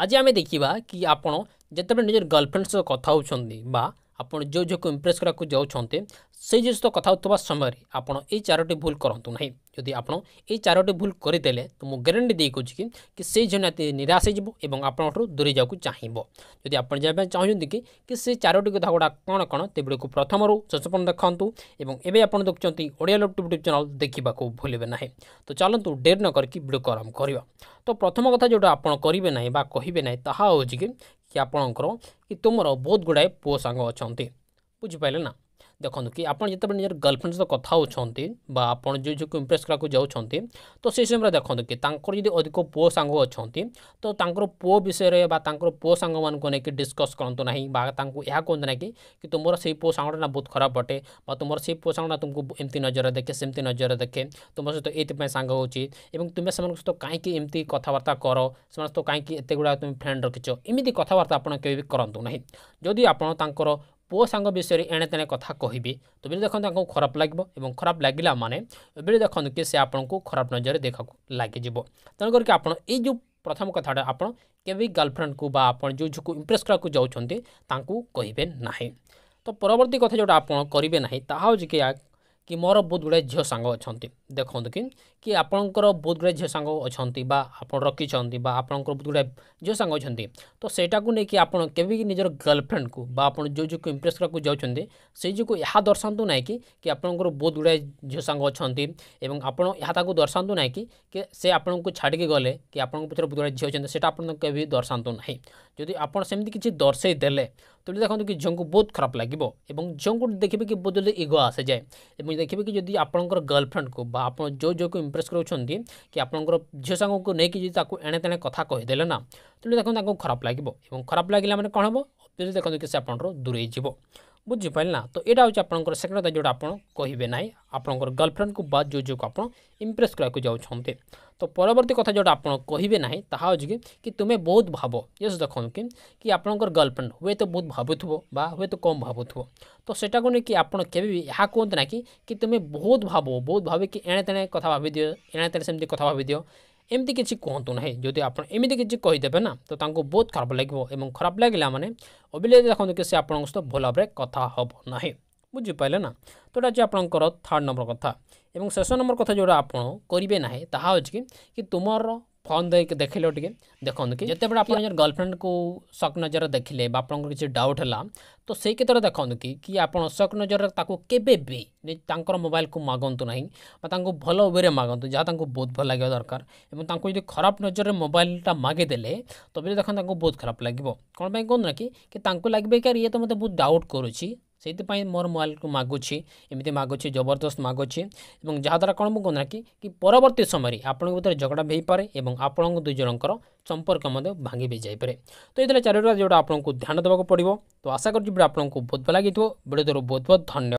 आज आम देखा कि आपत निज़ गर्लफ्रेंड सह कथ ଆପଣ ଯେଉଁ ଝିଅକୁ ଇମ୍ପ୍ରେସ୍ କରିବାକୁ ଯାଉଛନ୍ତି ସେଇ ଝିଅ ସହିତ କଥା ହେଉଥିବା ସମୟରେ ଆପଣ ଏଇ ଚାରୋଟି ଭୁଲ କରନ୍ତୁ ନାହିଁ ଯଦି ଆପଣ ଏଇ ଚାରୋଟି ଭୁଲ କରିଦେଲେ ତ ମୁଁ ଗ୍ୟାରେଣ୍ଟି ଦେଇ କହୁଛି କି କି ସେଇ ଝିଅ ନିହାତି ନିରାଶ ହେଇଯିବ ଏବଂ ଆପଣଙ୍କଠାରୁ ଦୂରେଇ ଯିବାକୁ ଚାହିଁବ ଯଦି ଆପଣ ଜାଣିବା ପାଇଁ ଚାହୁଁଛନ୍ତି କି କି ସେ ଚାରୋଟି କଥା ଗୁଡ଼ା କ'ଣ କ'ଣ ତେଗୁଡ଼ିକୁ ପ୍ରଥମରୁ ଶେଷ ପର୍ଯ୍ୟନ୍ତ ଦେଖନ୍ତୁ ଏବଂ ଏବେ ଆପଣ ଦେଖୁଛନ୍ତି ଓଡ଼ିଆ ଲଭ୍ ୟୁଟ୍ୟୁବ୍ ଚ୍ୟାନେଲ୍ ଦେଖିବାକୁ ଭୁଲିବେ ନାହିଁ ତ ଚାଲନ୍ତୁ ଡେର୍ ନ କରିକି ଭିଡ଼ିଓକୁ ଆରମ୍ଭ କରିବା ତ ପ୍ରଥମ କଥା ଯେଉଁଟା ଆପଣ କରିବେ ନାହିଁ ବା କହିବେ ନାହିଁ ତାହା ହେଉଛି କି कि आपण कि तुम बहुत गुड़ाए पुओ सांग अच्छा बुझिपाले ना देखो कि आप जब निजर गर्लफ्रेंड सहित कथ हो जो जो इम्प्रेस कराक जाऊँगी तो से समय देखते कि अधिक पु सांग अच्छा तो पु विषय पु सांग मानक डिस्कस करूँ ना यह कहते ना कि तुम से पु सांग बहुत खराब अटे तुम से पु सांग तुमको एमती नजर देखे सेमती नजर देखे तुम सहित ये सांग हो तुम्हें सहित कहीं एमती कथबार्ता कर सहित कहीं गुड़ा तुम फ्रेंड रखीच इमी कथबार्ता आप कभी भी करूँ ना जदि आपर ପୁଅ ସାଙ୍ଗ ବିଷୟରେ ଏଣେ ତେଣେ କଥା କହିବେ ତ ବୋଲି ଦେଖନ୍ତୁ ତାଙ୍କୁ ଖରାପ ଲାଗିବ ଏବଂ ଖରାପ ଲାଗିଲା ମାନେ ଏବେଲେ ଦେଖନ୍ତୁ କି ସେ ଆପଣଙ୍କୁ ଖରାପ ନଜରରେ ଦେଖିବାକୁ ଲାଗିଯିବ ତେଣୁକରିକି ଆପଣ ଏଇ ଯେଉଁ ପ୍ରଥମ କଥାଟା ଆପଣ କେବେ ଗାର୍ଲଫ୍ରେଣ୍ଡକୁ ବା ଆପଣ ଯେଉଁ ଝିଅକୁ ଇମ୍ପ୍ରେସ୍ କରିବାକୁ ଯାଉଛନ୍ତି ତାଙ୍କୁ କହିବେ ନାହିଁ ତ ପରବର୍ତ୍ତୀ କଥା ଯେଉଁଟା ଆପଣ କରିବେ ନାହିଁ ତାହା ହେଉଛି କି कि मोर बहुत गुड़े झील सांग अच्छा देखते कि कि बहुत गुड़े झील सांग अच्छा आप रखी आपंकर बहुत गुड़ा झील सांग अच्छा तो सेटा को लेकिन आप निजर गर्लफ्रेंड को इम्प्रेस करा जाते से जो को दर्शात ना कि आप बहुत गुड़ाए झील सांग अच्छा आप दर्शात ना कि से आपन को छाड़ी गले कि आपंपर बहुत गुड़ा झील अच्छा से दर्शात ना जी आपत सेम दर्शेदे ତେଣୁ ଦେଖନ୍ତୁ କି ଝିଅଙ୍କୁ ବହୁତ ଖରାପ ଲାଗିବ ଏବଂ ଝିଅଙ୍କୁ ଦେଖିବେ କି ବହୁତ ଜଲ୍ଦି ଇଗୋ ଆସିଯାଏ ଏବଂ ଦେଖିବେ କି ଯଦି ଆପଣଙ୍କର ଗର୍ଲଫ୍ରେଣ୍ଡକୁ ବା ଆପଣ ଯେଉଁ ଝିଅକୁ ଇମ୍ପ୍ରେସ୍ କରୁଛନ୍ତି କି ଆପଣଙ୍କର ଝିଅ ସାଙ୍ଗକୁ ନେଇକି ଯଦି ତାକୁ ଏଣେ ତେଣେ କଥା କହିଦେଲେ ନା ତେଣୁ ଦେଖନ୍ତୁ ତାଙ୍କୁ ଖରାପ ଲାଗିବ ଏବଂ ଖରାପ ଲାଗିଲା ମାନେ କ'ଣ ହେବ ଅବ୍ୟସ୍ଲି ଦେଖନ୍ତୁ କି ସେ ଆପଣଙ୍କର ଦୂରେଇ ଯିବ बुझीपाल ना तो यहाँ हूँ आपंकर सेकेंड जो आप कहे ना आप गर्लफ्रेंड को बात जो जो आप इम्प्रेस कराक जाऊँगे तो परवर्त कथ जो आप कहे ना ताकि कि तुम्हें बहुत भाव ये देख कि आप गर्लफ्रेंड हुए तो बहुत भावुव हुए तो कम भावुव तो से आप कहते ना कि तुम्हें बहुत भाव बहुत भाव कि एणे तेणे कथ भाभी दि एणे तेणे सेम कथ भाभी दि ଏମିତି କିଛି କୁହନ୍ତୁ ନାହିଁ ଯଦି ଆପଣ ଏମିତି କିଛି କହିଦେବେ ନା ତ ତାଙ୍କୁ ବହୁତ ଖରାପ ଲାଗିବ ଏବଂ ଖରାପ ଲାଗିଲା ମାନେ ଅଭିଲେଖ ଦେଖନ୍ତୁ କି ସେ ଆପଣଙ୍କ ସହିତ ଭଲ ଭାବରେ କଥା ହେବ ନାହିଁ ବୁଝିପାରିଲେ ନା ତ ଏଇଟା ହେଉଛି ଆପଣଙ୍କର ଥାର୍ଡ଼ ନମ୍ବର କଥା ଏବଂ ଶେଷ ନମ୍ବର କଥା ଯେଉଁଟା ଆପଣ କରିବେ ନାହିଁ ତାହା ହେଉଛି କି ତୁମର फोन देख देखिले टे देखिए जिते बड़े गर्लफ्रेंड को सक नजर देखिले आपन को किसी डाउट है तो से क्षेत्र देखते कि कि आप सक नजर केवर मोबाइल को मगतु ना भल वे मगतु जहाँ बहुत भल लगे दरकार जब खराब नजर में मोबाइल मोबाइलटा मागेदे तब देखते बहुत खराब लगे कौन पर कहूँ ना कि लगे कि ये तो मतलब बहुत डाउट करुच्छी ସେଇଥିପାଇଁ ମୋର ମୋବାଇଲକୁ ମାଗୁଛି ଏମିତି ମାଗୁଛି ଜବରଦସ୍ତ ମାଗୁଛି ଏବଂ ଯାହାଦ୍ୱାରା କ'ଣ ମୁଁ କହୁନା କି ପରବର୍ତ୍ତୀ ସମୟରେ ଆପଣଙ୍କ ଭିତରେ ଝଗଡ଼ା ବି ହୋଇପାରେ ଏବଂ ଆପଣଙ୍କ ଦୁଇ ଜଣଙ୍କର ସମ୍ପର୍କ ମଧ୍ୟ ଭାଙ୍ଗି ବି ଯାଇପାରେ ତ ଏଥିରେ ଚାରିଟା ଯେଉଁଟା ଆପଣଙ୍କୁ ଧ୍ୟାନ ଦେବାକୁ ପଡ଼ିବ ତ ଆଶା କରୁଛି ଆପଣଙ୍କୁ ବହୁତ ଭଲ ଲାଗିଥିବ ଭିଡ଼ିଓ ଦ୍ୱାରା ବହୁତ ବହୁତ ଧନ୍ୟବାଦ